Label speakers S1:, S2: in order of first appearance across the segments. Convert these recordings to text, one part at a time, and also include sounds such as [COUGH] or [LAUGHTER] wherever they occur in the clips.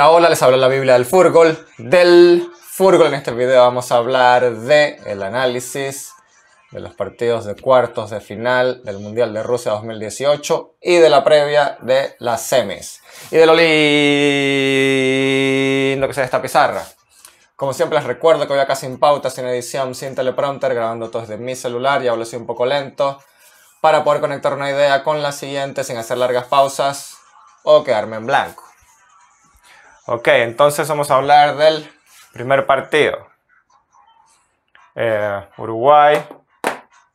S1: Hola, les habla la Biblia del Furgol, del Furgol. En este video vamos a hablar de el análisis de los partidos de cuartos de final del Mundial de Rusia 2018 y de la previa de las semis. Y de lo lindo que sea esta pizarra. Como siempre les recuerdo que voy acá sin pautas, sin edición, sin teleprompter, grabando todo desde mi celular y hablo así un poco lento para poder conectar una idea con la siguiente sin hacer largas pausas o quedarme en blanco. Ok, entonces vamos a hablar del primer partido. Eh, Uruguay,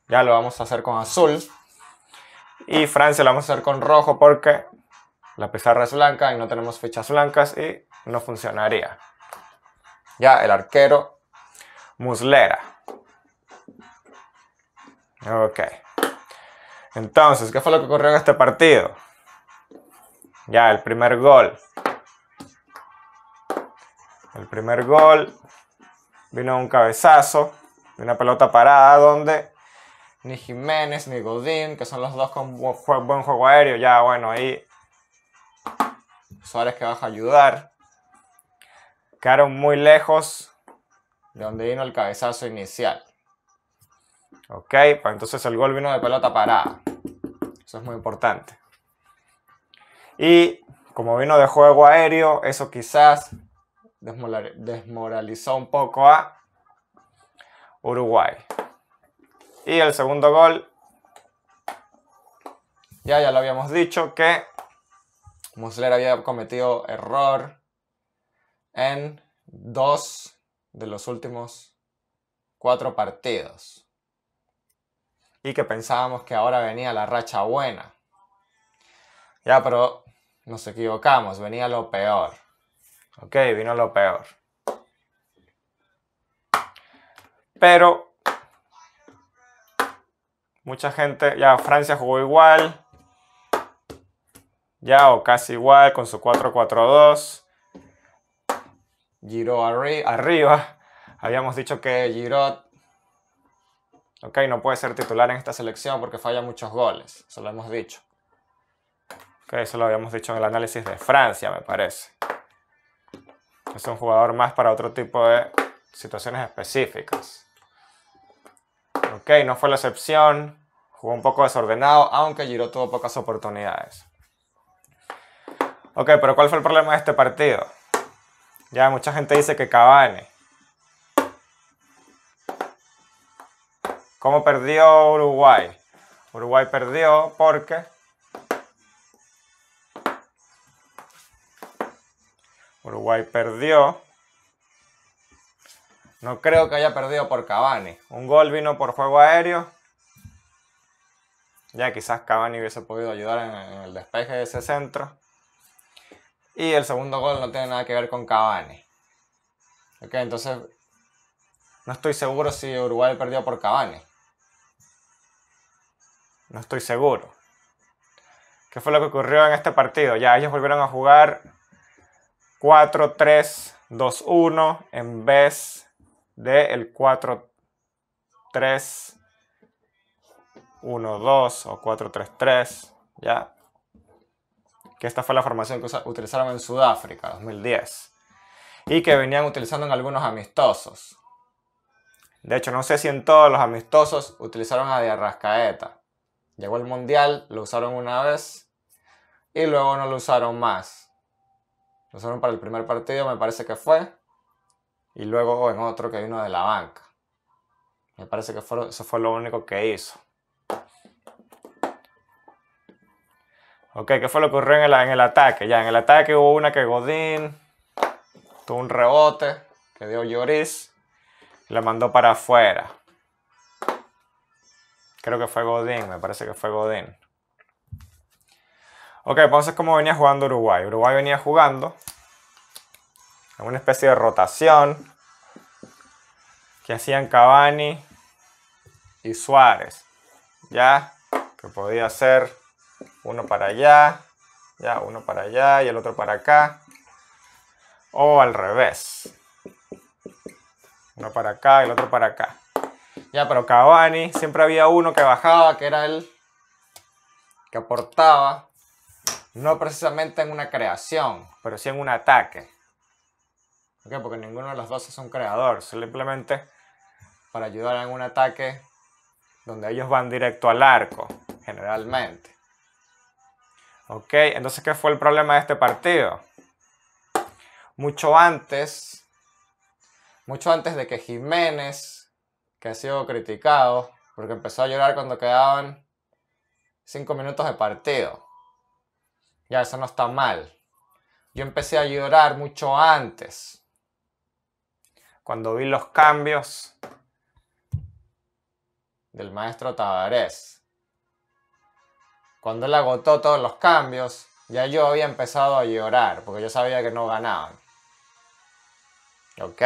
S1: ya lo vamos a hacer con azul. Y Francia lo vamos a hacer con rojo porque la pizarra es blanca y no tenemos fechas blancas y no funcionaría. Ya el arquero Muslera. Ok. Entonces, ¿qué fue lo que ocurrió en este partido? Ya el primer gol el primer gol vino un cabezazo, de una pelota parada donde ni Jiménez ni Godín, que son los dos con buen juego, aéreo, ya bueno, ahí Suárez que vas a ayudar. Quedaron muy lejos de donde vino el cabezazo inicial. Ok, pues entonces el gol vino de pelota parada. Eso es muy importante. Y como vino de juego aéreo, eso quizás desmoralizó un poco a Uruguay. Y el segundo gol, ya, ya lo habíamos dicho, que Muslera había cometido error en dos de los últimos cuatro partidos. Y que pensábamos que ahora venía la racha buena. Ya, pero nos equivocamos, venía lo peor. Ok, vino lo peor. Pero mucha gente, ya Francia jugó igual, ya o casi igual con su 4-4-2. Giroud arriba. Habíamos dicho que giro ok, no puede ser titular en esta selección porque falla muchos goles, eso lo hemos dicho. Que eso lo habíamos dicho en el análisis de Francia, me parece. Es un jugador más para otro tipo de situaciones específicas. Ok, no fue la excepción. Jugó un poco desordenado, aunque Giro tuvo pocas oportunidades. Ok, pero ¿cuál fue el problema de este partido? Ya mucha gente dice que Cavani. ¿Cómo perdió Uruguay? Uruguay perdió porque Uruguay perdió. No creo que haya perdido por Cavani. Un gol vino por juego aéreo. Ya quizás Cavani hubiese podido ayudar en, el despeje de ese centro. Y el segundo gol no tiene nada que ver con Cavani. Ok, entonces no estoy seguro si Uruguay perdió por Cavani. No estoy seguro. ¿Qué fue lo que ocurrió en este partido? Ya ellos volvieron a jugar 4-3-2-1 en vez de el 4-3-1-2 o 3 ¿ya? Que esta fue la formación que utilizaron en Sudáfrica, 2010. Y que venían utilizando en algunos amistosos. De hecho, no sé si en todos los amistosos utilizaron a Diarrascaeta. Llegó el Mundial, lo usaron una vez y luego no lo usaron más. Lo para el primer partido, me parece que fue. Y luego en otro que vino de la banca. Me parece que fue, eso fue lo único que hizo. Ok, ¿qué fue lo que ocurrió en el, en el ataque? Ya, en el ataque hubo una que Godín tuvo un rebote que dio Lloris y la mandó para afuera. Creo que fue Godín, me parece que fue Godín. Ok, entonces como venía jugando Uruguay. Uruguay venía jugando en una especie de rotación que hacían Cavani y Suárez. Ya, que podía ser uno para allá, ya, uno para allá y el otro para acá. O al revés. Uno para acá y el otro para acá. Ya, pero Cavani siempre había uno que bajaba, que era el que aportaba no precisamente en una creación, pero sí en un ataque. Porque ninguno de los dos es un creador, simplemente para ayudar en un ataque donde ellos van directo al arco, generalmente. ¿Ok? Entonces, ¿qué fue el problema de este partido? Mucho antes, mucho antes de que Jiménez, que ha sido criticado, porque empezó a llorar cuando quedaban 5 minutos de partido. Ya eso no está mal. Yo empecé a llorar mucho antes. Cuando vi los cambios del maestro Tabarés. Cuando él agotó todos los cambios, ya yo había empezado a llorar, porque yo sabía que no ganaban. ¿Ok?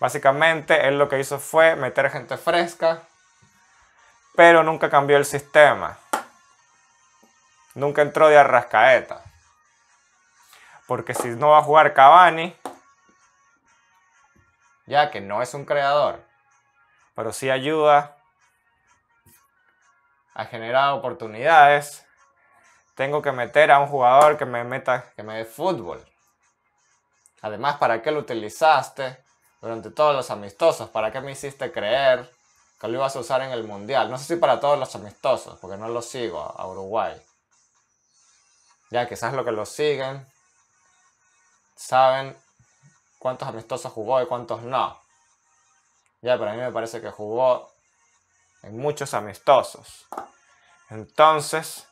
S1: Básicamente, él lo que hizo fue meter gente fresca, pero nunca cambió el sistema nunca entró de Arrascaeta. Porque si no va a jugar Cavani, ya que no es un creador, pero sí ayuda a generar oportunidades, tengo que meter a un jugador que me meta, que me dé fútbol. Además, ¿para qué lo utilizaste durante todos los amistosos? ¿Para qué me hiciste creer que lo ibas a usar en el Mundial? No sé si para todos los amistosos, porque no lo sigo a Uruguay. Ya quizás lo que lo siguen saben cuántos amistosos jugó y cuántos no. Ya, pero a mí me parece que jugó en muchos amistosos. Entonces,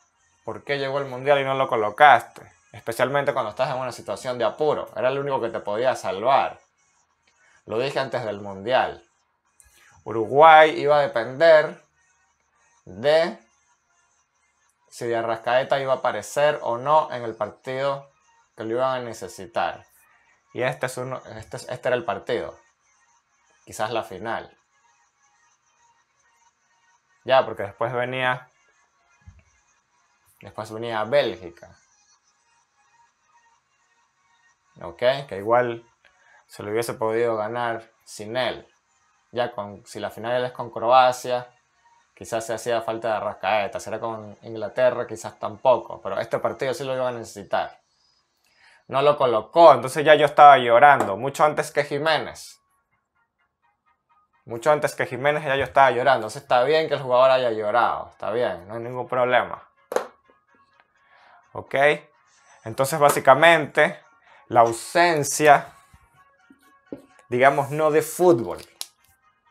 S1: ¿por qué llegó el mundial y no lo colocaste? Especialmente cuando estás en una situación de apuro. Era el único que te podía salvar. Lo dije antes del mundial. Uruguay iba a depender de si Arrascaeta iba a aparecer o no en el partido que lo iban a necesitar. Y este, es uno, este, este era el partido, quizás la final. Ya, porque después venía. Después venía Bélgica. ¿Ok? Que igual se lo hubiese podido ganar sin él. Ya con, si la final es con Croacia, Quizás se hacía falta de rascaeta será con Inglaterra, quizás tampoco, pero este partido sí lo iba a necesitar. No lo colocó, entonces ya yo estaba llorando, mucho antes que Jiménez. Mucho antes que Jiménez ya yo estaba llorando, entonces está bien que el jugador haya llorado, está bien, no hay ningún problema. ¿Ok? Entonces básicamente la ausencia, digamos, no de fútbol,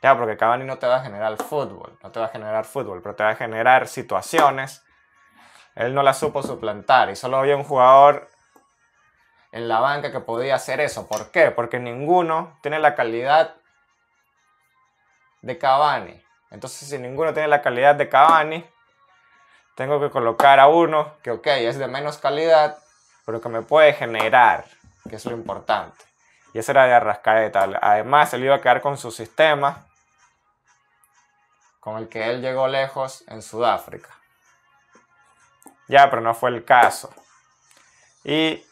S1: ya, porque Cavani no te va a generar fútbol, no te va a generar fútbol, pero te va a generar situaciones. Él no la supo suplantar y solo había un jugador en la banca que podía hacer eso. ¿Por qué? Porque ninguno tiene la calidad de Cavani. Entonces, si ninguno tiene la calidad de Cavani, tengo que colocar a uno que, ok, es de menos calidad, pero que me puede generar, que es lo importante. Y ese era de Arrascaeta. Además, él iba a quedar con su sistema con el que él llegó lejos en Sudáfrica. Ya, pero no fue el caso. Y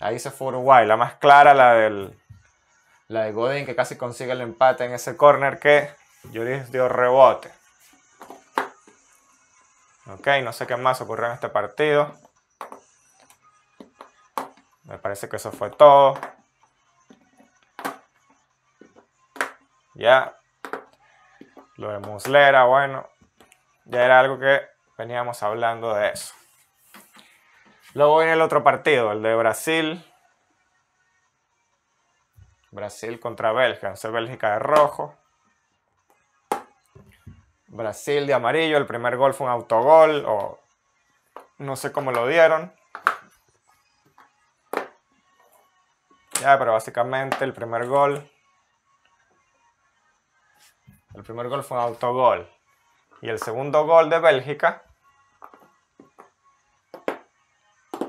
S1: ahí se fue Uruguay, la más clara, la del la de Godín que casi consigue el empate en ese corner que Lloris dio rebote. Ok, no sé qué más ocurrió en este partido. Me parece que eso fue todo. Ya, lo de Muslera, bueno, ya era algo que veníamos hablando de eso. Luego viene el otro partido, el de Brasil. Brasil contra Bélgica. Entonces Bélgica de rojo. Brasil de amarillo. El primer gol fue un autogol o no sé cómo lo dieron. Ya, pero básicamente el primer gol el primer gol fue un autogol. Y el segundo gol de Bélgica.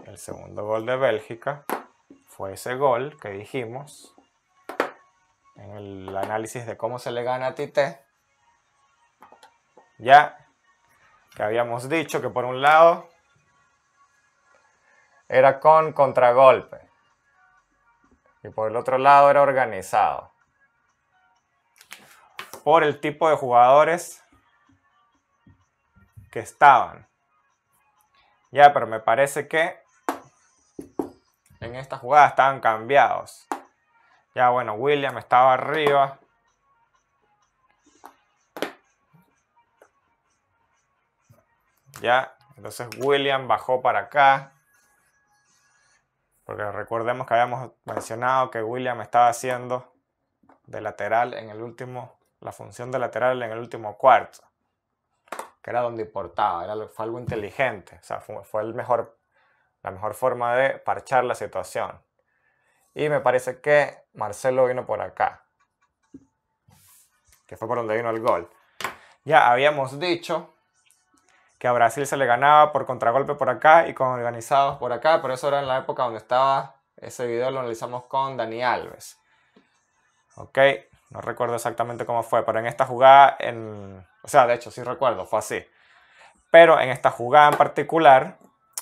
S1: El segundo gol de Bélgica fue ese gol que dijimos en el análisis de cómo se le gana a Tite. Ya que habíamos dicho que por un lado era con contragolpe y por el otro lado era organizado por el tipo de jugadores que estaban. Ya, pero me parece que en esta jugada estaban cambiados. Ya, bueno, William estaba arriba. Ya, entonces William bajó para acá. Porque recordemos que habíamos mencionado que William estaba haciendo de lateral en el último la función de lateral en el último cuarto, que era donde importaba, era, algo inteligente, o sea, fue, el mejor, la mejor forma de parchar la situación. Y me parece que Marcelo vino por acá, que fue por donde vino el gol. Ya habíamos dicho que a Brasil se le ganaba por contragolpe por acá y con organizados por acá, pero eso era en la época donde estaba ese video, lo analizamos con Dani Alves. Ok, no recuerdo exactamente cómo fue, pero en esta jugada, o sea, de hecho sí recuerdo, fue así. Pero en esta jugada en particular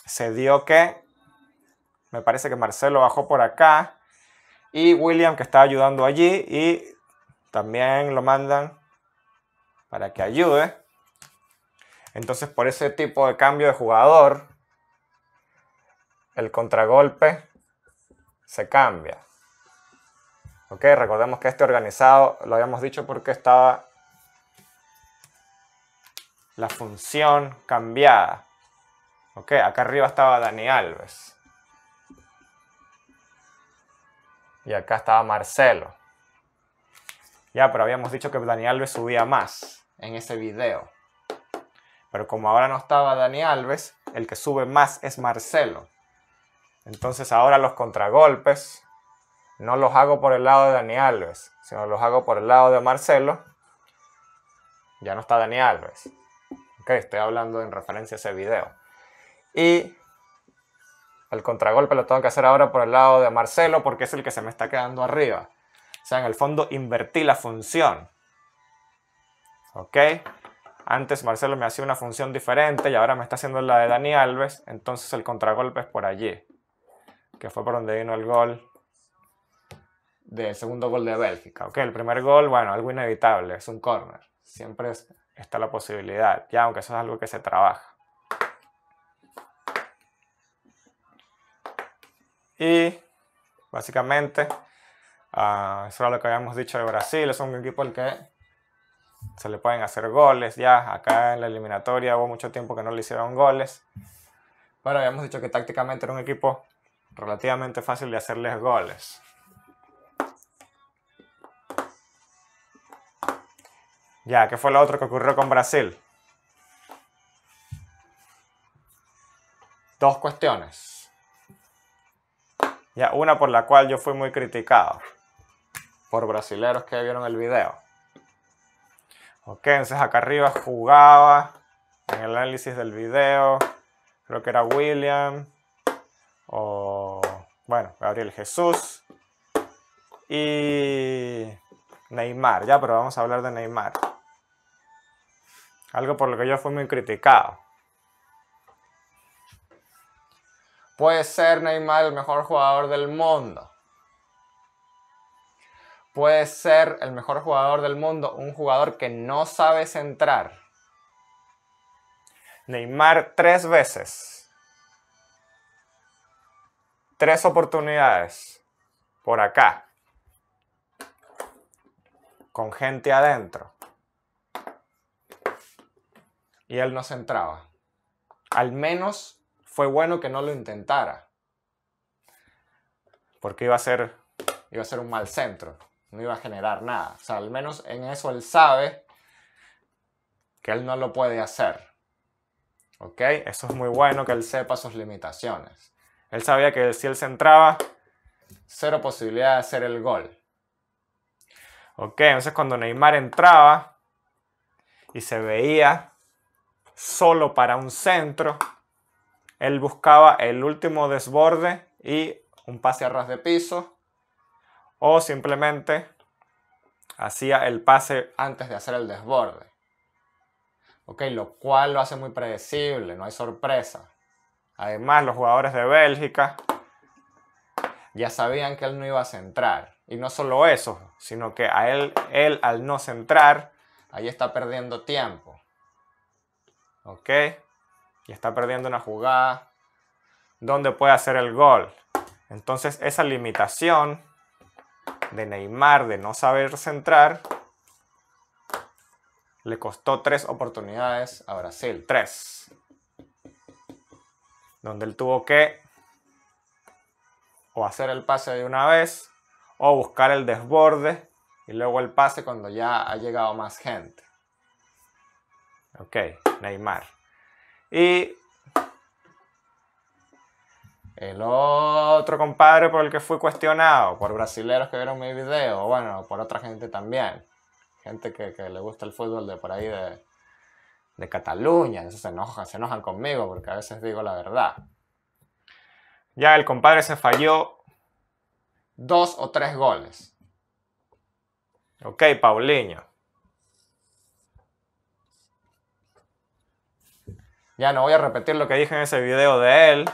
S1: se dio que, me parece que Marcelo bajó por acá y William que está ayudando allí y también lo mandan para que ayude. Entonces por ese tipo de cambio de jugador, el contragolpe se cambia. Ok, recordemos que este organizado lo habíamos dicho porque estaba la función cambiada. Ok, acá arriba estaba Dani Alves. Y acá estaba Marcelo. Ya, pero habíamos dicho que Dani Alves subía más en ese video. Pero como ahora no estaba Dani Alves, el que sube más es Marcelo. Entonces ahora los contragolpes no los hago por el lado de Dani Alves, sino los hago por el lado de Marcelo, ya no está Dani Alves. estoy hablando en referencia a ese video. Y el contragolpe lo tengo que hacer ahora por el lado de Marcelo porque es el que se me está quedando arriba. O sea, en el fondo invertí la función. ¿Ok? Antes Marcelo me hacía una función diferente y ahora me está haciendo la de Dani Alves. Entonces el contragolpe es por allí. Que fue por donde vino el gol del segundo gol de Bélgica. okay, el primer gol, bueno, algo inevitable, es un corner. Siempre está la posibilidad, ya, aunque eso es algo que se trabaja. Y básicamente, ah, eso era lo que habíamos dicho de Brasil, es un equipo al que se le pueden hacer goles ya. Acá en la eliminatoria hubo mucho tiempo que no le hicieron goles. Pero habíamos dicho que tácticamente era un equipo relativamente fácil de hacerles goles. Ya, ¿qué fue lo otro que ocurrió con Brasil? Dos cuestiones. Ya, una por la cual yo fui muy criticado por brasileros que vieron el video. Ok, entonces acá arriba jugaba en el análisis del video. Creo que era William o, bueno, Gabriel Jesús y Neymar. Ya, pero vamos a hablar de Neymar algo por lo que yo fui muy criticado. Puede ser Neymar el mejor jugador del mundo. Puede ser el mejor jugador del mundo un jugador que no sabe centrar. Neymar tres veces. Tres oportunidades. Por acá. Con gente adentro y él no se entraba. Al menos fue bueno que no lo intentara, porque iba a ser, iba a un mal centro, no iba a generar nada. O sea, al menos en eso él sabe que él no lo puede hacer. ¿Ok? Eso es muy bueno que él sepa sus limitaciones. Él sabía que si él se entraba, cero posibilidad de hacer el gol. ¿Ok? Entonces cuando Neymar entraba y se veía solo para un centro. Él buscaba el último desborde y un pase a ras de piso. O simplemente hacía el pase antes de hacer el desborde. Lo cual lo hace muy predecible, no hay sorpresa. Además, los jugadores de Bélgica ya sabían que él no iba a centrar. Y no solo eso, sino que a él, él al no centrar, ahí está perdiendo tiempo. ¿Ok? Y está perdiendo una jugada. donde puede hacer el gol? Entonces esa limitación de Neymar de no saber centrar le costó tres oportunidades a Brasil. Tres. Donde él tuvo que o hacer el pase de una vez o buscar el desborde y luego el pase cuando ya ha llegado más gente. Ok, Neymar. Y el otro compadre por el que fui cuestionado, por brasileros que vieron mi video, bueno, por otra gente también, gente que, le gusta el fútbol de por ahí de, Cataluña, entonces se enojan, se enojan conmigo porque a veces digo la verdad. Ya el compadre se falló dos o tres goles. Ok, Paulinho. Ya no voy a repetir lo que dije en ese video de él,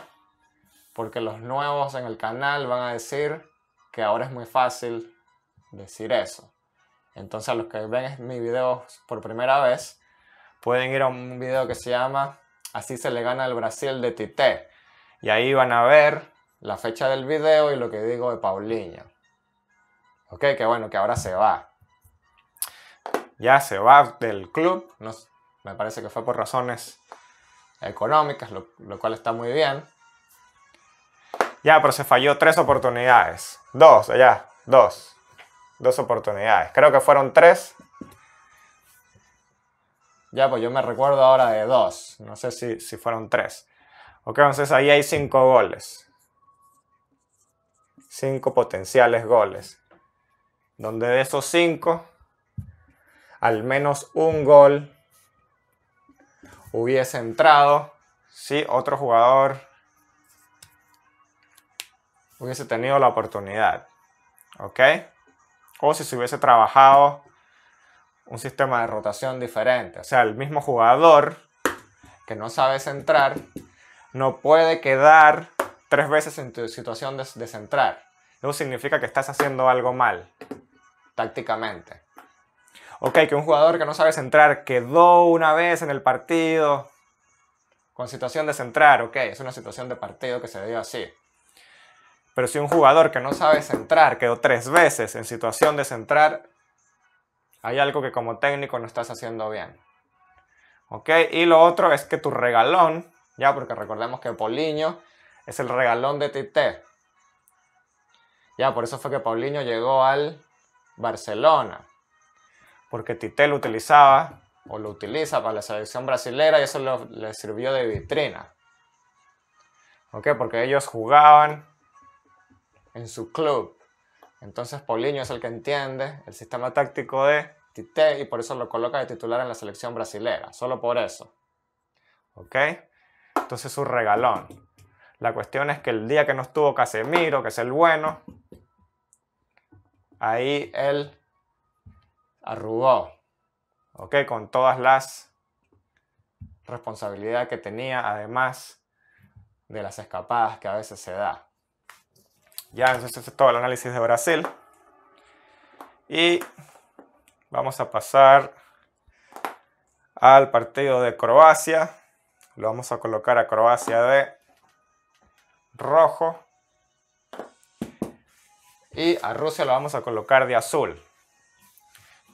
S1: porque los nuevos en el canal van a decir que ahora es muy fácil decir eso. Entonces a los que ven mi video por primera vez, pueden ir a un video que se llama Así se le gana al Brasil de Tite. Y ahí van a ver la fecha del video y lo que digo de Paulinho. Ok, que bueno, que ahora se va. Ya se va del club. me parece que fue por razones económicas, lo, cual está muy bien. Ya, pero se falló tres oportunidades. Dos, allá, dos. Dos oportunidades. Creo que fueron tres. Ya, pues yo me recuerdo ahora de dos. No sé si, si fueron tres. Ok, entonces ahí hay cinco goles. Cinco potenciales goles. Donde de esos cinco, al menos un gol hubiese entrado si otro jugador hubiese tenido la oportunidad. ¿Ok? O si se hubiese trabajado un sistema de rotación diferente. O sea, el mismo jugador que no sabe centrar no puede quedar tres veces en tu situación de, de centrar. Eso significa que estás haciendo algo mal tácticamente. Ok, que un jugador que no sabe centrar quedó una vez en el partido con situación de centrar, ok, es una situación de partido que se dio así. Pero si un jugador que no sabe centrar quedó tres veces en situación de centrar, hay algo que como técnico no estás haciendo bien. ¿Ok? Y lo otro es que tu regalón, ya porque recordemos que Paulinho es el regalón de Tite. Ya, por eso fue que Paulinho llegó al Barcelona porque Tite lo utilizaba o lo utiliza para la selección brasilera y eso le sirvió de vitrina. ¿Ok? Porque ellos jugaban en su club. Entonces Poliño es el que entiende el sistema táctico de Tite y por eso lo coloca de titular en la selección brasilera. Solo por eso. ¿Ok? Entonces su regalón. La cuestión es que el día que no estuvo Casemiro, que es el bueno, ahí él arrugó, ¿ok? Con todas las responsabilidades que tenía, además de las escapadas que a veces se da. Ya, entonces este es todo el análisis de Brasil. Y vamos a pasar al partido de Croacia. Lo vamos a colocar a Croacia de rojo. Y a Rusia lo vamos a colocar de azul.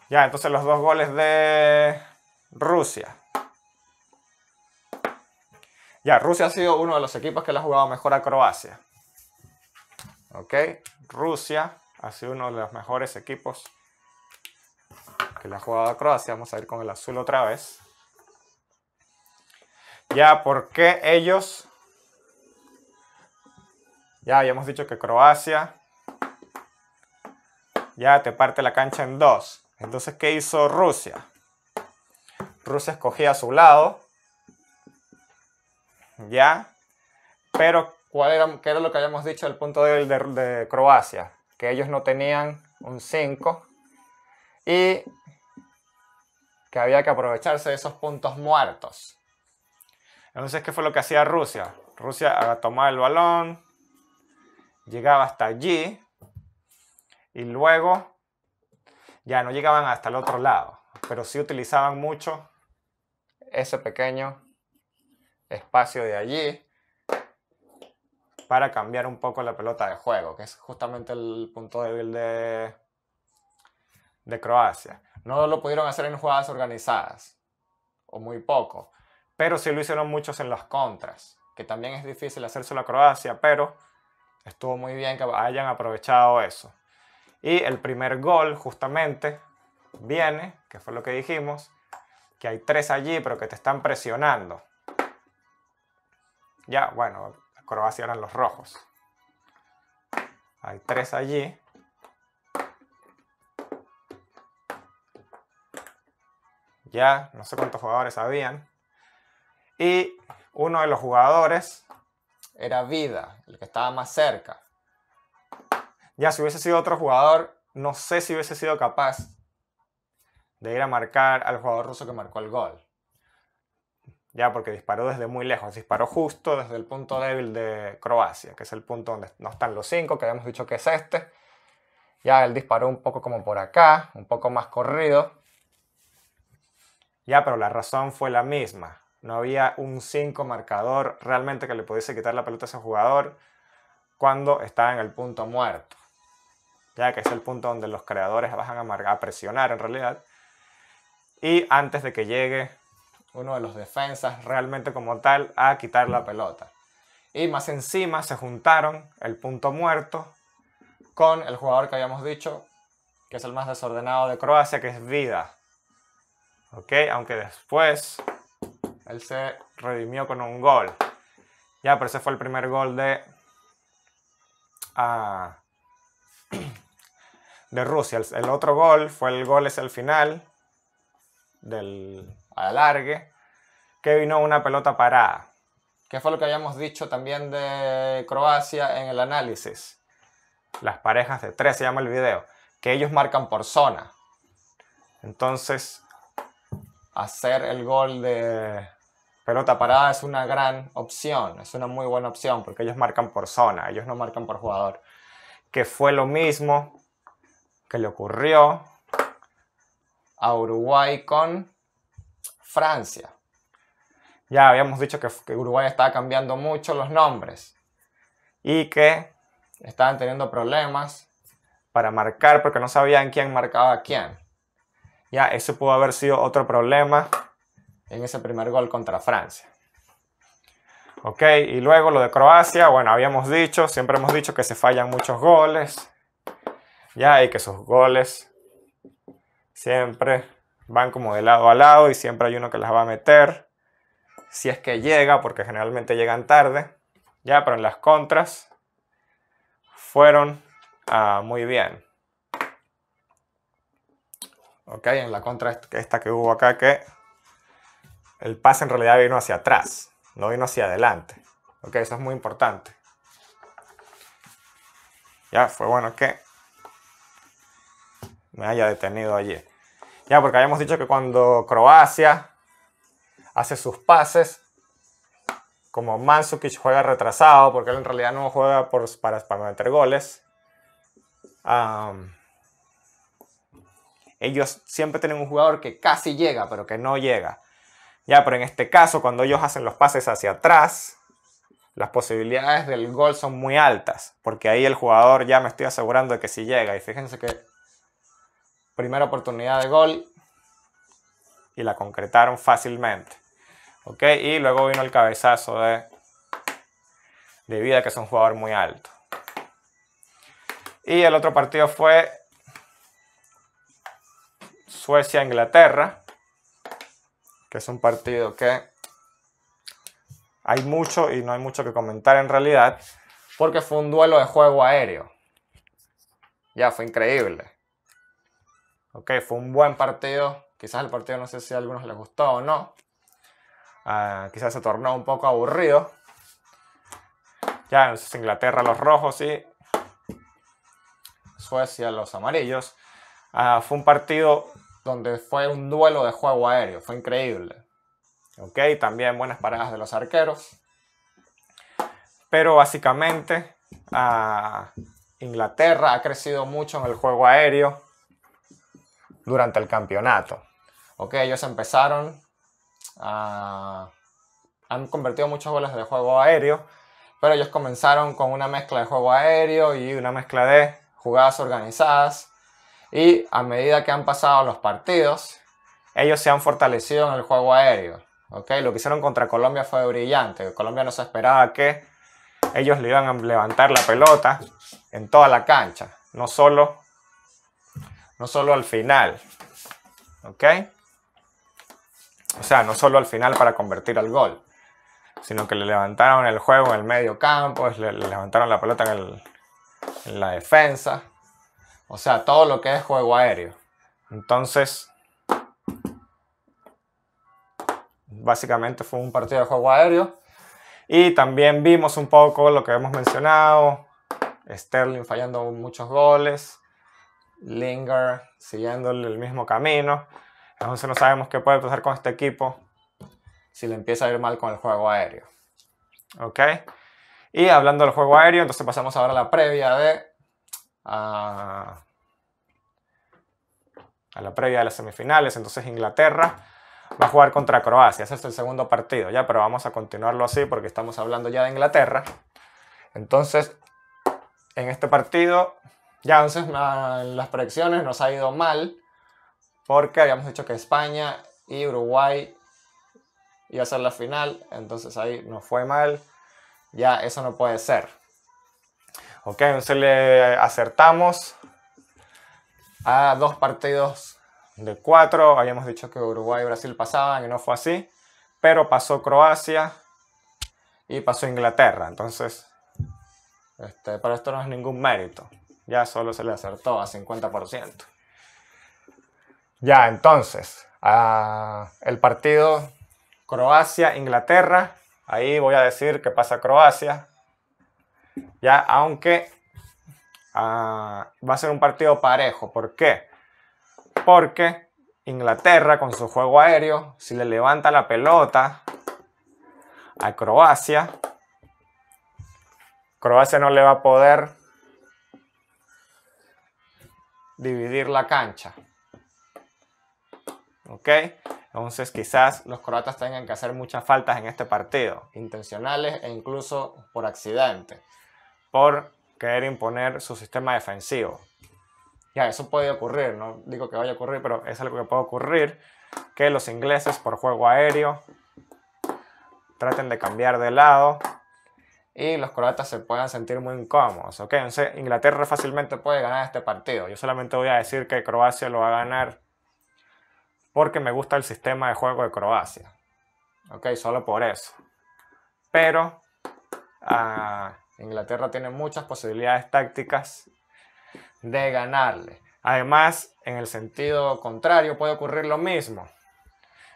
S1: Ya, entonces los dos goles de Rusia. Ya, Rusia ha sido uno de los equipos que le ha jugado mejor a Croacia. ¿Ok? Rusia ha sido uno de los mejores equipos que le ha jugado a Croacia. Vamos a ir con el azul otra vez. Ya, porque ellos? Ya hemos dicho que Croacia ya te parte la cancha en dos. Entonces, ¿qué hizo Rusia? Rusia escogía a su lado, ¿ya? Pero, ¿cuál era, qué era lo que habíamos dicho del punto de, de Croacia? Que ellos no tenían un 5 y que había que aprovecharse de esos puntos muertos. Entonces, ¿qué fue lo que hacía Rusia? Rusia tomaba el balón, llegaba hasta allí y luego ya no llegaban hasta el otro lado, pero sí utilizaban mucho ese pequeño espacio de allí para cambiar un poco la pelota de juego, que es justamente el punto débil de, Croacia. No lo pudieron hacer en jugadas organizadas, o muy poco, pero sí lo hicieron muchos en las contras, que también es difícil hacerse la Croacia, pero estuvo muy bien que hayan aprovechado eso. Y el primer gol, justamente, viene, que fue lo que dijimos, que hay tres allí, pero que te están presionando. Ya, bueno, Croacia eran los rojos. Hay tres allí. Ya, no sé cuántos jugadores habían. Y uno de los jugadores era Vida, el que estaba más cerca. Ya si hubiese sido otro jugador, no sé si hubiese sido capaz de ir a marcar al jugador ruso que marcó el gol. Ya, porque disparó desde muy lejos, disparó justo desde el punto débil de Croacia, que es el punto donde no están los cinco, que habíamos dicho que es este. Ya, él disparó un poco como por acá, un poco más corrido. Ya, pero la razón fue la misma. No había un 5 marcador realmente que le pudiese quitar la pelota a ese jugador cuando estaba en el punto muerto ya que es el punto donde los creadores bajan a, a presionar en realidad. Y antes de que llegue uno de los defensas realmente como tal a quitar la pelota. Y más encima se juntaron el punto muerto con el jugador que habíamos dicho, que es el más desordenado de Croacia, que es Vida. ¿Ok? Aunque después él se redimió con un gol. Ya, pero ese fue el primer gol de, ah, de Rusia. El, otro gol fue el gol es el final del alargue, que vino una pelota parada. que fue lo que habíamos dicho también de Croacia en el análisis? Las parejas de tres se llama el video, que ellos marcan por zona. Entonces, hacer el gol de pelota parada es una gran opción, es una muy buena opción, porque ellos marcan por zona, ellos no marcan por jugador. Que fue lo mismo que le ocurrió a Uruguay con Francia. Ya habíamos dicho que, Uruguay estaba cambiando mucho los nombres y que estaban teniendo problemas para marcar porque no sabían quién marcaba a quién. Ya, eso pudo haber sido otro problema en ese primer gol contra Francia. Ok, y luego lo de Croacia, bueno, habíamos dicho, siempre hemos dicho que se fallan muchos goles, ya, y que sus goles siempre van como de lado a lado y siempre hay uno que las va a meter. Si es que llega, porque generalmente llegan tarde. Ya, pero en las contras fueron ah, muy bien. Ok, en la contra esta que hubo acá que el pase en realidad vino hacia atrás, no vino hacia adelante. Ok, eso es muy importante. Ya, fue bueno que me haya detenido allí. Ya, porque habíamos dicho que cuando Croacia hace sus pases, como Mansukic juega retrasado, porque él en realidad no juega para, para meter goles, ellos siempre tienen un jugador que casi llega, pero que no llega. Ya, pero en este caso, cuando ellos hacen los pases hacia atrás, las posibilidades del gol son muy altas, porque ahí el jugador ya me estoy asegurando de que si llega. Y fíjense que primera oportunidad de gol y la concretaron fácilmente. Y luego vino el cabezazo de, de vida, que es un jugador muy alto. Y el otro partido fue Suecia-Inglaterra, que es un partido que hay mucho y no hay mucho que comentar en realidad, porque fue un duelo de juego aéreo. Ya fue increíble. Ok, fue un buen partido. Quizás el partido no sé si a algunos les gustó o no. Ah, quizás se tornó un poco aburrido. Ya entonces Inglaterra los rojos y Suecia los amarillos. Ah, fue un partido donde fue un duelo de juego aéreo. Fue increíble. Ok, también buenas paradas de los arqueros. Pero básicamente ah, Inglaterra ha crecido mucho en el juego aéreo durante el campeonato. Ok, ellos empezaron a... Ah, han convertido muchos goles de juego aéreo, pero ellos comenzaron con una mezcla de juego aéreo y una mezcla de jugadas organizadas. Y a medida que han pasado los partidos, ellos se han fortalecido en el juego aéreo. ¿ok? Lo que hicieron contra Colombia fue brillante. Colombia no se esperaba que ellos le iban a levantar la pelota en toda la cancha, no solo no solo al final. ¿Ok? O sea, no solo al final para convertir al gol, sino que le levantaron el juego en el medio campo, le, levantaron la pelota en, en la defensa. O sea, todo lo que es juego aéreo. Entonces, básicamente fue un partido de juego aéreo. Y también vimos un poco lo que hemos mencionado, Sterling fallando muchos goles, Lingard siguiendo el mismo camino. Entonces no sabemos qué puede pasar con este equipo si le empieza a ir mal con el juego aéreo. ¿Ok? Y hablando del juego aéreo, entonces pasamos ahora a la previa de... a la previa de las semifinales. Entonces Inglaterra va a jugar contra Croacia. Ese es el segundo partido, ya, pero vamos a continuarlo así porque estamos hablando ya de Inglaterra. Entonces, en este partido entonces, en ah, las predicciones nos ha ido mal porque habíamos dicho que España y Uruguay iban a ser la final, entonces ahí nos fue mal. Ya eso no puede ser. Ok, entonces le acertamos a dos partidos de cuatro. Habíamos dicho que Uruguay y Brasil pasaban y no fue así, pero pasó Croacia y pasó Inglaterra. Entonces, este, para esto no es ningún mérito. Ya solo se le acertó a 50%. Ya, entonces, ah, el partido Croacia-Inglaterra. Ahí voy a decir que pasa Croacia. Ya, aunque ah, va a ser un partido parejo. ¿Por qué? Porque Inglaterra con su juego aéreo, si le levanta la pelota a Croacia, Croacia no le va a poder dividir la cancha. ¿Ok? Entonces quizás los croatas tengan que hacer muchas faltas en este partido, intencionales e incluso por accidente, por querer imponer su sistema defensivo. Ya, eso puede ocurrir, no digo que vaya a ocurrir, pero es algo que puede ocurrir, que los ingleses por juego aéreo traten de cambiar de lado y los croatas se puedan sentir muy incómodos. Entonces, Inglaterra fácilmente puede ganar este partido. Yo solamente voy a decir que Croacia lo va a ganar porque me gusta el sistema de juego de Croacia. Solo por eso. Pero ah, Inglaterra tiene muchas posibilidades tácticas de ganarle. Además, en el sentido contrario puede ocurrir lo mismo.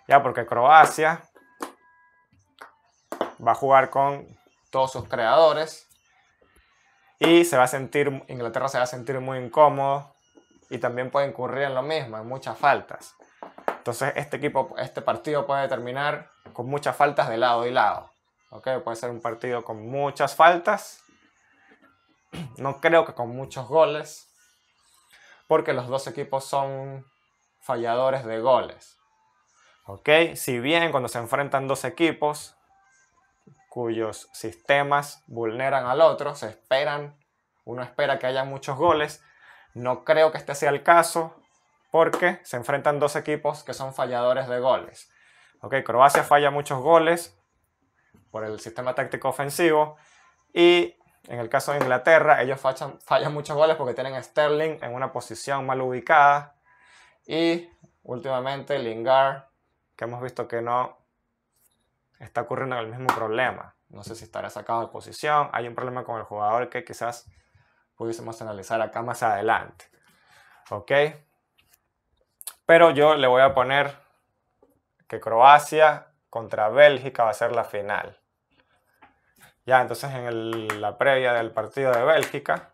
S1: Ya porque Croacia va a jugar con todos sus creadores. Y se va a sentir, Inglaterra se va a sentir muy incómodo y también puede incurrir en lo mismo, en muchas faltas. Entonces este equipo, este partido puede terminar con muchas faltas de lado y lado. ¿okay? Puede ser un partido con muchas faltas. No creo que con muchos goles, porque los dos equipos son falladores de goles. ¿ok? Si bien cuando se enfrentan dos equipos, cuyos sistemas vulneran al otro, se esperan, uno espera que haya muchos goles. No creo que este sea el caso porque se enfrentan dos equipos que son falladores de goles. Ok, Croacia falla muchos goles por el sistema táctico ofensivo y en el caso de Inglaterra ellos fallan, fallan muchos goles porque tienen a Sterling en una posición mal ubicada y últimamente Lingard que hemos visto que no está ocurriendo el mismo problema. No sé si estará sacado de posición, hay un problema con el jugador que quizás pudiésemos analizar acá más adelante. ¿Ok? Pero yo le voy a poner que Croacia contra Bélgica va a ser la final. Ya, entonces en la previa del partido de Bélgica,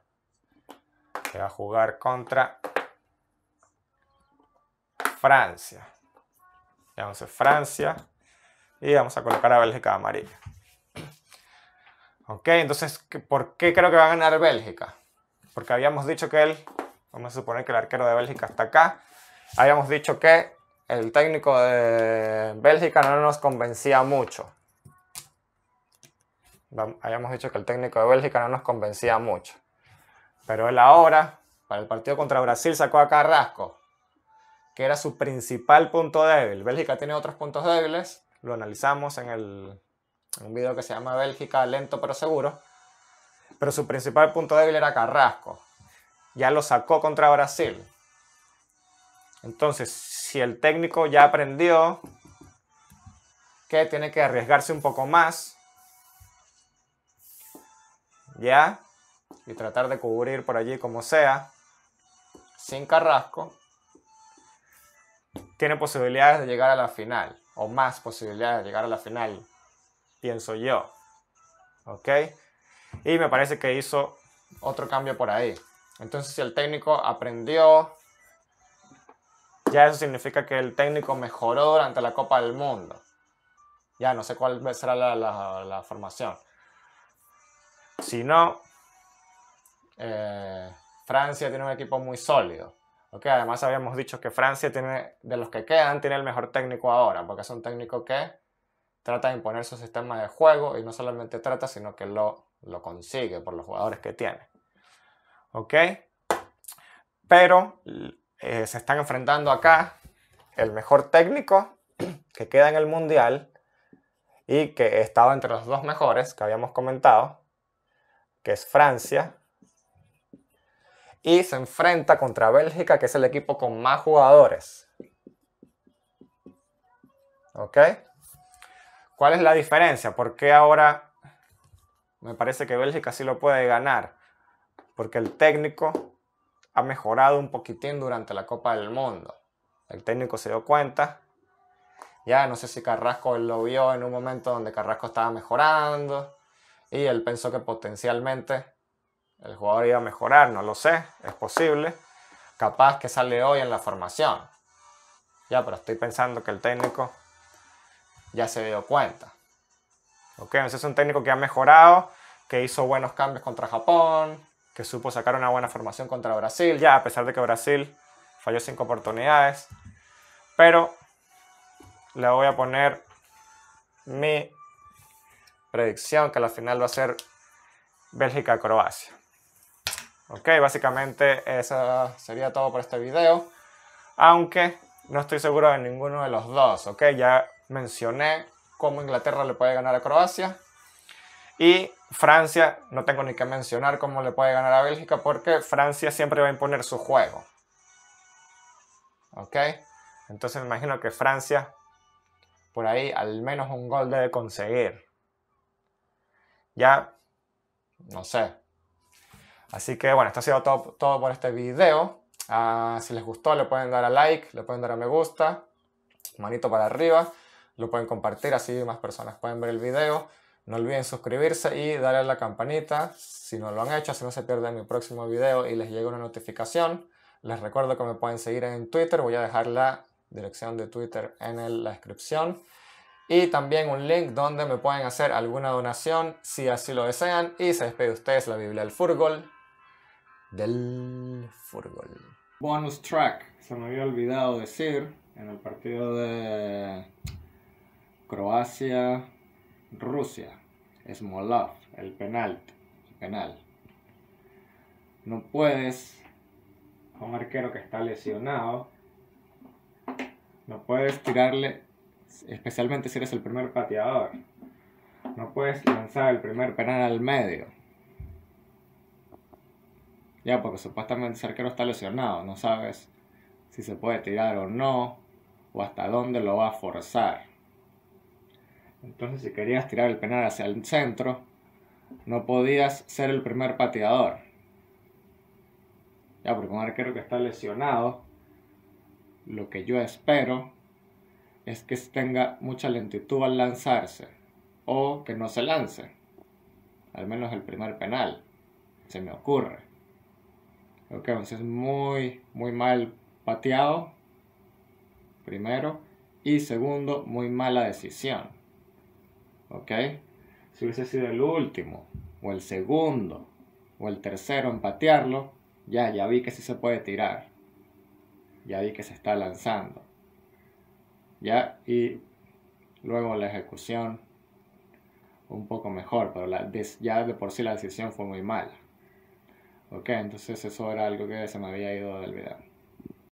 S1: que va a jugar contra Francia. Ya, entonces Francia y vamos a colocar a Bélgica amarilla. Ok, entonces, ¿por qué creo que va a ganar Bélgica? Porque habíamos dicho que él, vamos a suponer que el arquero de Bélgica está acá. Habíamos dicho que el técnico de Bélgica no nos convencía mucho. Habíamos dicho que el técnico de Bélgica no nos convencía mucho. Pero él ahora, para el partido contra Brasil, sacó a Carrasco, que era su principal punto débil. Bélgica tiene otros puntos débiles, lo analizamos en, el, un video que se llama Bélgica, lento pero seguro. Pero su principal punto débil era Carrasco. Ya lo sacó contra Brasil. Entonces, si el técnico ya aprendió que tiene que arriesgarse un poco más, ¿ya? Y tratar de cubrir por allí como sea, sin Carrasco, tiene posibilidades de llegar a la final o más posibilidades de llegar a la final, pienso yo. ¿Ok? Y me parece que hizo otro cambio por ahí. Entonces, si el técnico aprendió, ya eso significa que el técnico mejoró durante la Copa del Mundo. Ya no sé cuál será la, formación. Si no, eh, Francia tiene un equipo muy sólido además habíamos dicho que Francia tiene, de los que quedan, tiene el mejor técnico ahora, porque es un técnico que trata de imponer su sistema de juego y no solamente trata, sino que lo, consigue por los jugadores que tiene. Pero eh, se están enfrentando acá el mejor técnico [CLEARS THROAT] que queda en el Mundial y que estaba entre los dos mejores que habíamos comentado, que es Francia, y se enfrenta contra Bélgica, que es el equipo con más jugadores. ¿Ok? ¿Cuál es la diferencia? ¿Por qué ahora me parece que Bélgica sí lo puede ganar? Porque el técnico ha mejorado un poquitín durante la Copa del Mundo. El técnico se dio cuenta. Ya no sé si Carrasco lo vio en un momento donde Carrasco estaba mejorando y él pensó que potencialmente el jugador iba a mejorar, no lo sé, es posible. Capaz que sale hoy en la formación. Ya, pero estoy pensando que el técnico ya se dio cuenta. Ok, entonces es un técnico que ha mejorado, que hizo buenos cambios contra Japón, que supo sacar una buena formación contra Brasil, ya, a pesar de que Brasil falló cinco oportunidades. Pero le voy a poner mi predicción que la final va a ser Bélgica-Croacia. Ok, básicamente eso sería todo por este video. Aunque no estoy seguro de ninguno de los dos. Ok, ya mencioné cómo Inglaterra le puede ganar a Croacia. Y Francia, no tengo ni que mencionar cómo le puede ganar a Bélgica porque Francia siempre va a imponer su juego. ¿Ok? Entonces me imagino que Francia, por ahí, al menos un gol debe conseguir. Ya, no sé, Así que bueno, esto ha sido todo, todo por este video. Ah, si les gustó, le pueden dar a like, le pueden dar a me gusta, manito para arriba, lo pueden compartir, así más personas pueden ver el video. No olviden suscribirse y darle a la campanita si no lo han hecho, así no se pierden mi próximo video y les llegue una notificación. Les recuerdo que me pueden seguir en Twitter, voy a dejar la dirección de Twitter en la descripción y también un link donde me pueden hacer alguna donación si así lo desean. Y se despide de ustedes la Biblia del Fútbol del fútbol. Bonus track, se me había olvidado decir, en el partido de Croacia-Rusia, Smolov, el penal, penal. No puedes, a un arquero que está lesionado, no puedes tirarle, especialmente si eres el primer pateador, no puedes lanzar el primer penal al medio ya, porque supuestamente el arquero está lesionado, no sabes si se puede tirar o no, o hasta dónde lo va a forzar. Entonces, si querías tirar el penal hacia el centro, no podías ser el primer pateador. Ya, porque un arquero que está lesionado, lo que yo espero es que tenga mucha lentitud al lanzarse o que no se lance, al menos el primer penal, se me ocurre. Ok, entonces muy, muy mal pateado, primero. Y segundo, muy mala decisión. Ok, si hubiese sido el último, o el segundo, o el tercero en patearlo, ya, ya vi que sí se puede tirar. Ya vi que se está lanzando. Ya, y luego la ejecución un poco mejor, pero ya de por sí la decisión fue muy mala. Ok, entonces eso era algo que se me había ido a olvidar